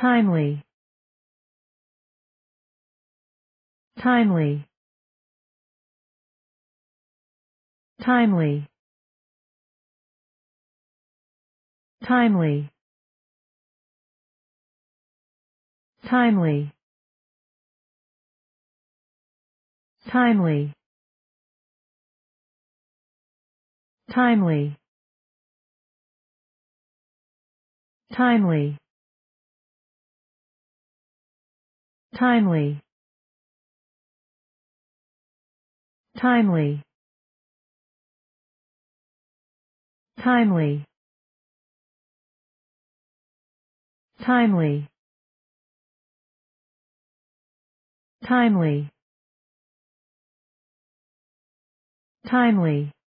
timely timely timely timely timely timely timely timely timely timely timely timely timely timely